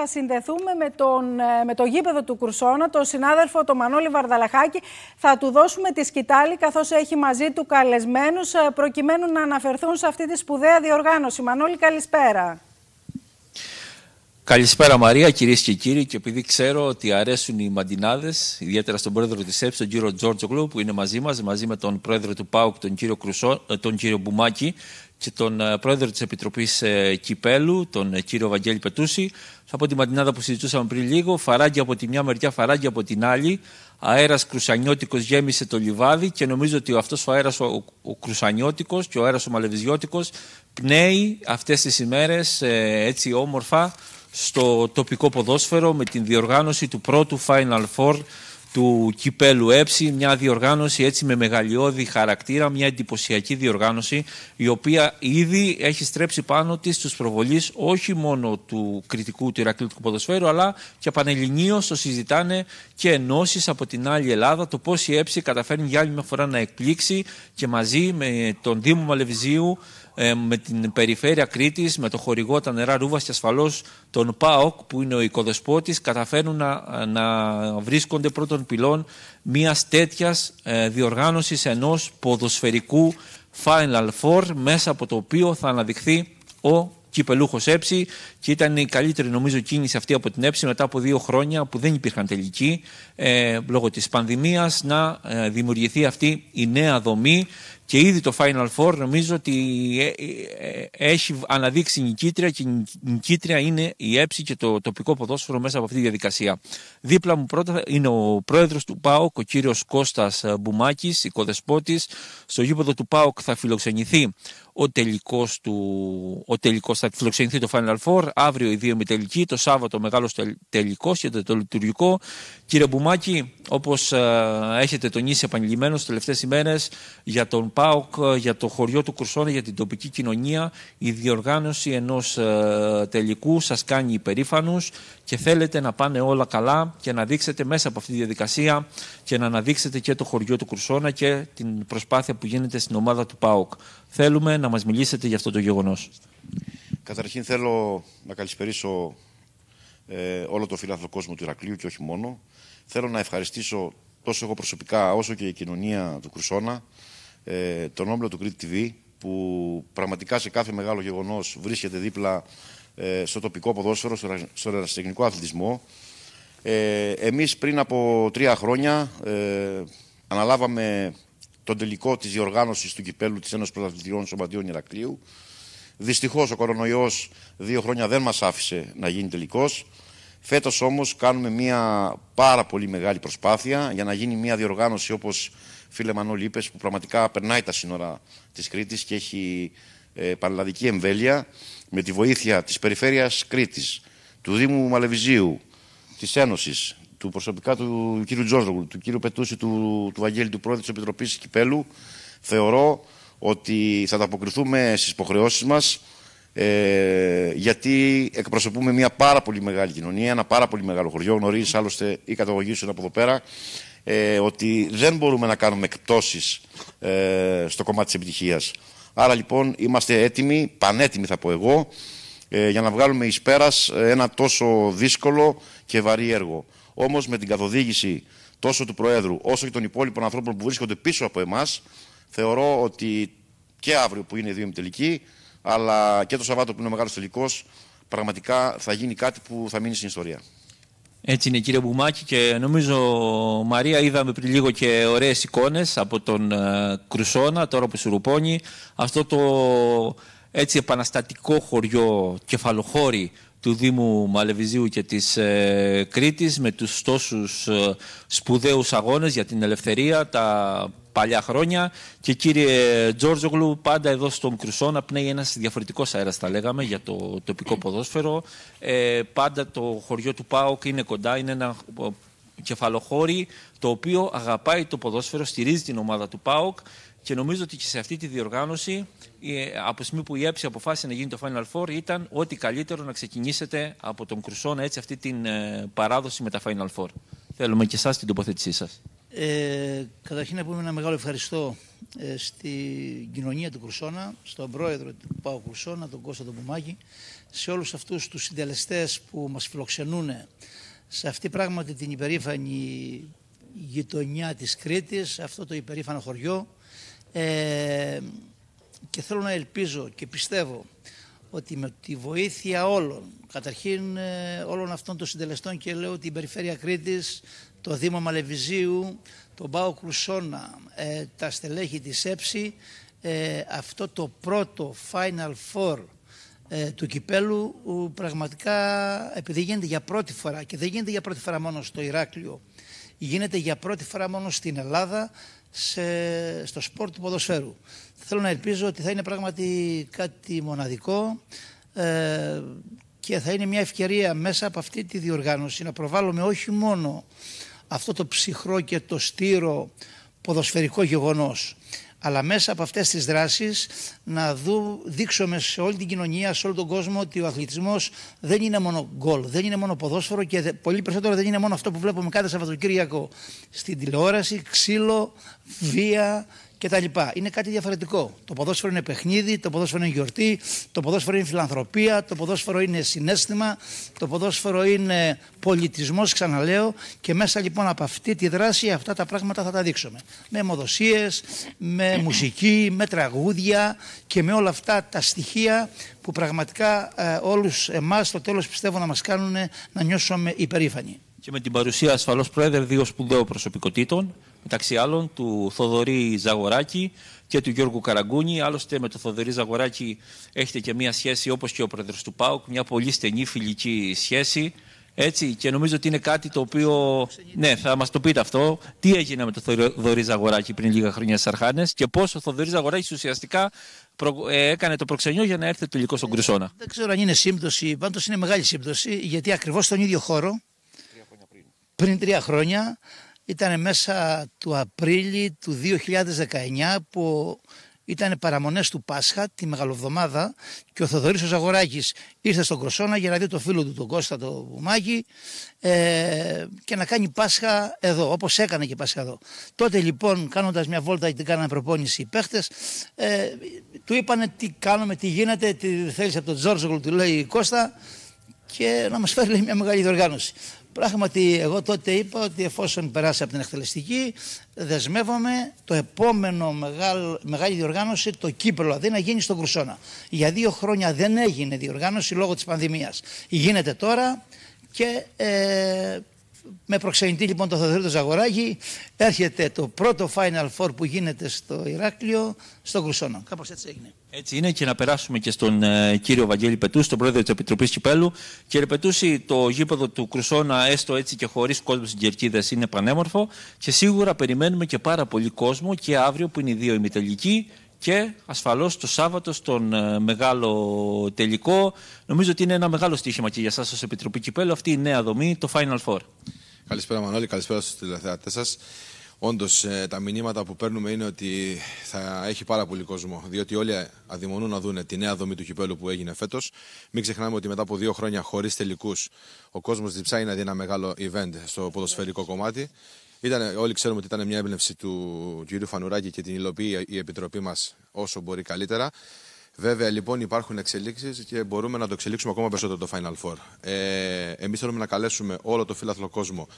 θα συνδεθούμε με, τον, ε, με το γήπεδο του Κουρσόνα, τον συνάδελφο τον Μανώλη Βαρδαλαχάκη. Θα του δώσουμε τη σκητάλη καθώς έχει μαζί του καλεσμένους ε, προκειμένου να αναφερθούν σε αυτή τη σπουδαία διοργάνωση. Μανώλη καλησπέρα. Καλησπέρα Μαρία, κυρίες και κύριοι. Και επειδή ξέρω ότι αρέσουν οι μαντινάδες, ιδιαίτερα στον πρόεδρο της ΕΠΣ, τον κύριο Τζόρτζο Κλου, που είναι μαζί μας, μαζί με τον πρόεδρο του ΠΑΟΚ, τον κύριο, Κρουσό, ε, τον κύριο Μπουμάκη, και τον ε, πρόεδρο της Επιτροπής ε, Κυπέλου, τον κύριο Βαγγέλη Πετούση. Θα πω τη μαντινάδα που συζητούσαμε πριν λίγο. Φαράγγι από τη μια μεριά, φαράγγι από την άλλη. Αέρας κρουσανιώτικος γέμισε το λιβάδι και νομίζω ότι αυτός ο αέρας ο, ο, κρουσανιώτικος και ο αέρας ο μαλεβιζιώτικος πνέει αυτές τις ημέρες έτσι όμορφα στο τοπικό ποδόσφαιρο με την διοργάνωση του πρώτου Final Four του Κυπέλου Έψη, μια διοργάνωση έτσι με μεγαλειώδη χαρακτήρα, μια εντυπωσιακή διοργάνωση η οποία ήδη έχει στρέψει πάνω της τους προβολείς όχι μόνο του κριτικού του Ηρακλήτικου ποδοσφαίρου αλλά και πανελληνίως το συζητάνε και ενώσεις από την άλλη Ελλάδα το πώς η Έψη καταφέρνει για άλλη μια φορά να εκπλήξει και μαζί με τον Δήμο Μαλευζίου ε, με την περιφέρεια Κρήτης, με το χορηγό τα νερά Ρούβας και ασφαλώς τον ΠΑΟΚ που είναι ο οικοδεσπότης καταφέρνουν να, να βρίσκονται πρώτων πυλών μιας τέτοιας ε, διοργάνωσης ενός ποδοσφαιρικού Final Four μέσα από το οποίο θα αναδειχθεί ο κυπελούχος Έψη και ήταν η καλύτερη νομίζω κίνηση αυτή από την Έψη μετά από δύο χρόνια που δεν υπήρχαν τελικοί ε, λόγω της πανδημίας να ε, δημιουργηθεί αυτή η νέα δομή και ήδη το Final Four νομίζω ότι ε, ε, ε, έχει αναδείξει νικήτρια και νικήτρια είναι η ΕΨΗ και το τοπικό ποδόσφαιρο μέσα από αυτή τη διαδικασία. Δίπλα μου πρώτα είναι ο πρόεδρος του ΠΑΟΚ, ο κύριος Κώστας Μπουμάκης, οικοδεσπότης. Στο γήπεδο του ΠΑΟΚ θα φιλοξενηθεί ο τελικός, του, ο τελικός θα φιλοξενηθεί το Final Four, αύριο οι δύο με τελική, το Σάββατο ο μεγάλος τελικός και το, λειτουργικό. Κύριε Μπουμάκη, όπως έχετε τονίσει επανειλημμένως τις τελευταίες ημέρες για τον ΠΑΟΚ ε, για το χωριό του Κουρσόνα, για την τοπική κοινωνία, η διοργάνωση ενός ε, τελικού σας κάνει υπερήφανους και θέλετε να πάνε όλα καλά και να δείξετε μέσα από αυτή τη διαδικασία και να αναδείξετε και το χωριό του Κουρσόνα και την προσπάθεια που γίνεται στην ομάδα του ΠΑΟΚ. Θέλουμε να μας μιλήσετε για αυτό το γεγονός. Καταρχήν θέλω να καλησπερίσω ε, όλο το φιλάθλο κόσμο του Ηρακλείου και όχι μόνο. Θέλω να ευχαριστήσω τόσο εγώ προσωπικά όσο και η κοινωνία του Κρουσόνα ε, τον όμπλο του Κρήτη TV που πραγματικά σε κάθε μεγάλο γεγονός βρίσκεται δίπλα ε, στο τοπικό ποδόσφαιρο, στο, στο ερασιτεχνικό αθλητισμό. Ε, εμείς πριν από τρία χρόνια ε, αναλάβαμε τον τελικό της διοργάνωσης του κυπέλου της Ένωσης Πρωταθλητριών Σωματείων Ηρακλείου. Δυστυχώς ο κορονοϊός δύο χρόνια δεν μας άφησε να γίνει τελικός. Φέτος όμως κάνουμε μια πάρα πολύ μεγάλη προσπάθεια για να γίνει μια διοργάνωση όπως φίλε Μανώλη, είπες που πραγματικά περνάει τα σύνορα της Κρήτης και έχει ε, πανελλαδική εμβέλεια με τη βοήθεια της Περιφέρειας Κρήτης, του Δήμου Μαλεβιζίου, της Ένωσης, του προσωπικά του κ. Τζόζογλου, του κ. Πετούση, του, του Βαγγέλη, του πρόεδρου της Επιτροπής Κυπέλου, θεωρώ ότι θα ανταποκριθούμε στις υποχρεώσεις μας. Ε, γιατί εκπροσωπούμε μια πάρα πολύ μεγάλη κοινωνία, ένα πάρα πολύ μεγάλο χωριό. Γνωρίζεις άλλωστε η καταγωγή σου από εδώ πέρα ε, ότι δεν μπορούμε να κάνουμε εκπτώσεις ε, στο κομμάτι της επιτυχίας. Άρα λοιπόν είμαστε έτοιμοι, πανέτοιμοι θα πω εγώ, ε, για να βγάλουμε εις πέρας ένα τόσο δύσκολο και βαρύ έργο. Όμως με την καθοδήγηση τόσο του Προέδρου όσο και των υπόλοιπων ανθρώπων που βρίσκονται πίσω από εμάς, θεωρώ ότι και αύριο που είναι η δύο τελική, αλλά και το Σαββάτο που είναι ο μεγάλος τελικός, πραγματικά θα γίνει κάτι που θα μείνει στην ιστορία. Έτσι είναι κύριε Μπουμάκη και νομίζω Μαρία είδαμε πριν λίγο και ωραίες εικόνες από τον ε, Κρουσόνα, τώρα που σουρουπώνει. Αυτό το έτσι επαναστατικό χωριό, κεφαλοχώρι του Δήμου Μαλεβιζίου και της ε, Κρήτης με τους τόσους ε, σπουδαίους αγώνες για την ελευθερία, τα παλιά χρόνια. Και κύριε Τζόρτζογλου, πάντα εδώ στον Κρουσόνα πνέει ένας διαφορετικός αέρας, τα λέγαμε, για το τοπικό ποδόσφαιρο. Ε, πάντα το χωριό του ΠΑΟΚ είναι κοντά, είναι ένα ε, κεφαλοχώρι το οποίο αγαπάει το ποδόσφαιρο, στηρίζει την ομάδα του ΠΑΟΚ και νομίζω ότι και σε αυτή τη διοργάνωση ε, από τη στιγμή που η ΕΨΗ αποφάσισε να γίνει το Final Four ήταν ότι καλύτερο να ξεκινήσετε από τον Κρουσόνα έτσι αυτή την ε, παράδοση με τα Final Four. Θέλουμε και εσάς την τοποθέτησή σας. Ε, καταρχήν να πούμε ένα μεγάλο ευχαριστώ ε, στην κοινωνία του κρυσόνα, στον πρόεδρο του Πάου κρυσόνα, τον Κώστα τον Πουμάκη, σε όλους αυτούς τους συντελεστές που μας φιλοξενούν σε αυτή πράγματι την υπερήφανη γειτονιά της Κρήτης, αυτό το υπερήφανο χωριό. Ε, και θέλω να ελπίζω και πιστεύω ότι με τη βοήθεια όλων, καταρχήν ε, όλων αυτών των συντελεστών και λέω την Περιφέρεια Κρήτης, το Δήμο Μαλεβιζίου, τον Πάο Κρουσόνα, ε, τα στελέχη της ΕΨΗ, ε, αυτό το πρώτο Final Four του κυπέλου πραγματικά επειδή γίνεται για πρώτη φορά και δεν γίνεται για πρώτη φορά μόνο στο Ηράκλειο γίνεται για πρώτη φορά μόνο στην Ελλάδα σε, στο σπορ του ποδοσφαίρου. Θέλω να ελπίζω ότι θα είναι πράγματι κάτι μοναδικό ε, και θα είναι μια ευκαιρία μέσα από αυτή τη διοργάνωση να προβάλλουμε όχι μόνο αυτό το ψυχρό και το στήρο ποδοσφαιρικό γεγονός αλλά μέσα από αυτές τις δράσεις να δου, δείξουμε σε όλη την κοινωνία, σε όλο τον κόσμο ότι ο αθλητισμός δεν είναι μόνο γκολ, δεν είναι μόνο ποδόσφαιρο και πολύ περισσότερο δεν είναι μόνο αυτό που βλέπουμε κάθε Σαββατοκύριακο στην τηλεόραση, ξύλο, βία λοιπά. Είναι κάτι διαφορετικό. Το ποδόσφαιρο είναι παιχνίδι, το ποδόσφαιρο είναι γιορτή, το ποδόσφαιρο είναι φιλανθρωπία, το ποδόσφαιρο είναι συνέστημα, το ποδόσφαιρο είναι πολιτισμός, ξαναλέω. Και μέσα λοιπόν από αυτή τη δράση αυτά τα πράγματα θα τα δείξουμε. Με αιμοδοσίες, με μουσική, με τραγούδια και με όλα αυτά τα στοιχεία που πραγματικά ε, όλους εμάς στο τέλος πιστεύω να μας κάνουν να νιώσουμε υπερήφανοι. Και με την παρουσία ασφαλώς πρόεδρε δύο σπουδαίων προσωπικότητων, μεταξύ άλλων του Θοδωρή Ζαγοράκη και του Γιώργου Καραγκούνη. Άλλωστε με τον Θοδωρή Ζαγοράκη έχετε και μία σχέση όπως και ο πρόεδρος του ΠΑΟΚ, μια πολύ στενή φιλική σχέση. Έτσι, και νομίζω ότι είναι κάτι το οποίο. Ναι, θα μας το πείτε αυτό. Τι έγινε με τον Θοδωρή Ζαγοράκη πριν λίγα χρόνια στις Αρχάνες και πώς ο Θοδωρής Ζαγοράκης ουσιαστικά ε, έκανε το προξενιό για να έρθει τελικό στον Κρυσόνα. Ε, δεν ξέρω αν είναι σύμπτωση. Πάντως είναι μεγάλη σύμπτωση γιατί ακριβώς στον ίδιο χώρο πριν τρία χρόνια ήταν μέσα του Απρίλη του 2019 που ήταν παραμονές του Πάσχα τη Μεγαλοβδομάδα και ο Θοδωρής ο Ζαγοράκης ήρθε στον Κροσόνα για να δει το φίλο του τον Κώστα το Μάγη ε, και να κάνει Πάσχα εδώ όπως έκανε και Πάσχα εδώ. Τότε λοιπόν κάνοντας μια βόλτα και την κάνανε προπόνηση οι παίχτες ε, του είπανε τι κάνουμε, τι γίνεται, τι θέλεις από τον Τζόρζογλου του λέει Κώστα και να μας φέρει μια μεγάλη διοργάνωση. Πράγματι, εγώ τότε είπα ότι εφόσον περάσει από την εκτελεστική, δεσμεύομαι το επόμενο μεγάλη διοργάνωση, το Κύπρο, δηλαδή να γίνει στον Κουρσόνα. Για δύο χρόνια δεν έγινε διοργάνωση λόγω της πανδημίας. Γίνεται τώρα και ε, με προξενητή λοιπόν το Θεοδωρή του Ζαγοράκη έρχεται το πρώτο Final Four που γίνεται στο Ηράκλειο, στον Κρουσόνο. Κάπως έτσι έγινε. Έτσι είναι και να περάσουμε και στον ε, κύριο Βαγγέλη Πετούση, τον πρόεδρο της Επιτροπής Κυπέλου. Κύριε Πετούση, το γήπεδο του Κρουσόνα, έστω έτσι και χωρίς κόσμο στην Κερκίδα, είναι πανέμορφο και σίγουρα περιμένουμε και πάρα πολύ κόσμο και αύριο που είναι οι δύο ημιτελικοί και ασφαλώς το Σάββατο στον ε, μεγάλο τελικό. Νομίζω ότι είναι ένα μεγάλο στοίχημα και για εσάς ως Επιτροπή Κυπέλλου αυτή η νέα δομή, το Final Four. Καλησπέρα Μανώλη, καλησπέρα στους τηλεθεατές σας. Όντως, ε, τα μηνύματα που παίρνουμε είναι ότι θα έχει πάρα πολύ κόσμο. Διότι όλοι αδειμονούν να δουν τη νέα δομή του κυπέλου που έγινε φέτος. Μην ξεχνάμε ότι μετά από δύο χρόνια χωρίς τελικούς, ο κόσμος διψάει να δει ένα μεγάλο event στο ποδοσφαιρικό κομμάτι όλοι ξέρουμε ότι ήταν μια έμπνευση του κ. Φανουράκη και την υλοποιεί η Επιτροπή μας όσο μπορεί καλύτερα. Βέβαια, λοιπόν, υπάρχουν εξελίξεις και μπορούμε να το εξελίξουμε ακόμα περισσότερο το Final Four. Ε, Εμείς θέλουμε να καλέσουμε όλο το φίλαθλο κόσμο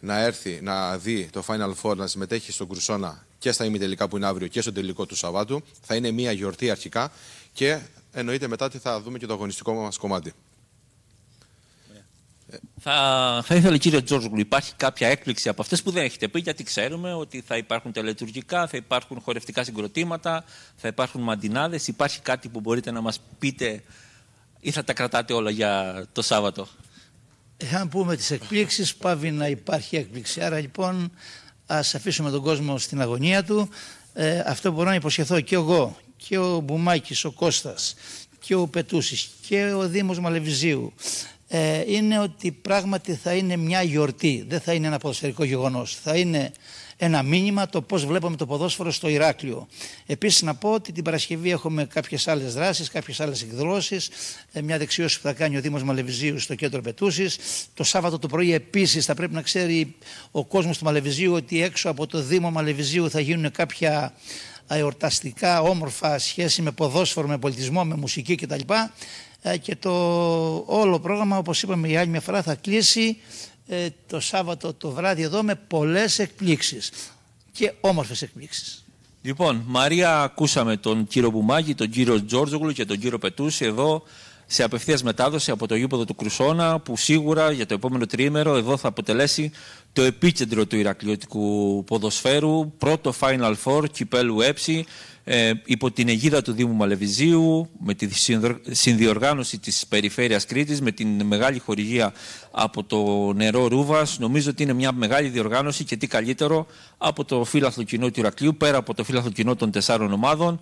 να έρθει να δει το Final Four, να συμμετέχει στον Κρουσόνα και στα ημιτελικά που είναι αύριο και στο τελικό του Σαββάτου. Θα είναι μια γιορτή αρχικά και εννοείται μετά ότι θα δούμε και το αγωνιστικό μας κομμάτι. Θα, θα ήθελα κύριε Τζόρζουγλου, υπάρχει κάποια έκπληξη από αυτές που δεν έχετε πει, γιατί ξέρουμε ότι θα υπάρχουν τελετουργικά, θα υπάρχουν χορευτικά συγκροτήματα, θα υπάρχουν μαντινάδες. Υπάρχει κάτι που μπορείτε να μας πείτε ή θα τα κρατάτε όλα για το Σάββατο. Εάν πούμε τις εκπλήξεις, πάβει να υπάρχει έκπληξη. Άρα λοιπόν ας αφήσουμε τον κόσμο στην αγωνία του. Ε, αυτό μπορώ να υποσχεθώ και εγώ και ο Μπουμάκης, ο Κώστας και ο Πετούσης και ο Δήμος Μαλεβιζίου ε, είναι ότι πράγματι θα είναι μια γιορτή. Δεν θα είναι ένα ποδοσφαιρικό γεγονός. Θα είναι ένα μήνυμα το πώς βλέπουμε το ποδόσφαιρο στο Ηράκλειο. Επίσης, να πω ότι την Παρασκευή έχουμε κάποιες άλλες δράσεις, κάποιες άλλες εκδηλώσεις. Ε, μια δεξίωση που θα κάνει ο Δήμος Μαλεβιζίου στο κέντρο Πετούσης. Το Σάββατο το πρωί, επίσης, θα πρέπει να ξέρει ο κόσμος του Μαλεβιζίου ότι έξω από το Δήμο Μαλεβιζίου θα γίνουν κάποια εορταστικά όμορφα σχέση με ποδόσφαιρο, με πολιτισμό, με μουσική κτλ. Ε, και το όλο πρόγραμμα όπως είπαμε η άλλη μια φορά θα κλείσει ε, το Σάββατο το βράδυ εδώ με πολλές εκπλήξεις και όμορφες εκπλήξεις. Λοιπόν, Μαρία, ακούσαμε τον κύριο Μπουμάκη, τον κύριο Τζόρτζογλου και τον κύριο Πετούση εδώ σε απευθείας μετάδοση από το γήπεδο του Κρουσόνα, που σίγουρα για το επόμενο τρίμερο εδώ θα αποτελέσει το επίκεντρο του Ηρακλειωτικού ποδοσφαίρου, πρώτο Final Four κυπέλου ΕΨΗ, ε, υπό την αιγίδα του Δήμου Μαλεβιζίου, με τη συνδιοργάνωση της Περιφέρειας Κρήτης, με την μεγάλη χορηγία από το νερό Ρούβας. Νομίζω ότι είναι μια μεγάλη διοργάνωση και τι καλύτερο από το φύλαθλο κοινό του Ηρακλείου, πέρα από το φύλαθλο κοινό των τεσσάρων ομάδων,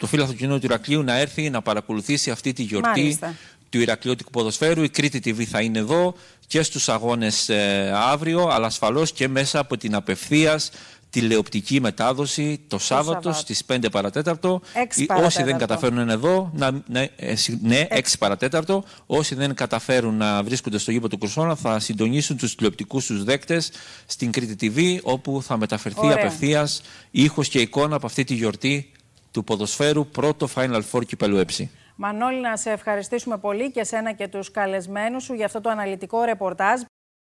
το του κοινό του Ηρακλείου να έρθει να παρακολουθήσει αυτή τη γιορτή Μάλιστα. του Ηρακλειώτικου ποδοσφαίρου. Η Κρήτη TV θα είναι εδώ και στους αγώνες ε, αύριο, αλλά ασφαλώς και μέσα από την απευθείας τηλεοπτική μετάδοση το, Σάββατο, στις 5 παρατέταρτο. Όσοι δεν καταφέρουν εδώ, να, ναι, ε, ναι 6 παρατέταρτο. Όσοι δεν καταφέρουν να βρίσκονται στο γήπο του Κρουσόνα θα συντονίσουν τους τηλεοπτικούς τους δέκτες στην Κρήτη TV όπου θα μεταφερθεί απευθείας, ήχος και εικόνα από αυτή τη γιορτή του ποδοσφαίρου πρώτο Final Four κυπέλου ΕΨΗ. Μανώλη, να σε ευχαριστήσουμε πολύ και σένα και τους καλεσμένους σου για αυτό το αναλυτικό ρεπορτάζ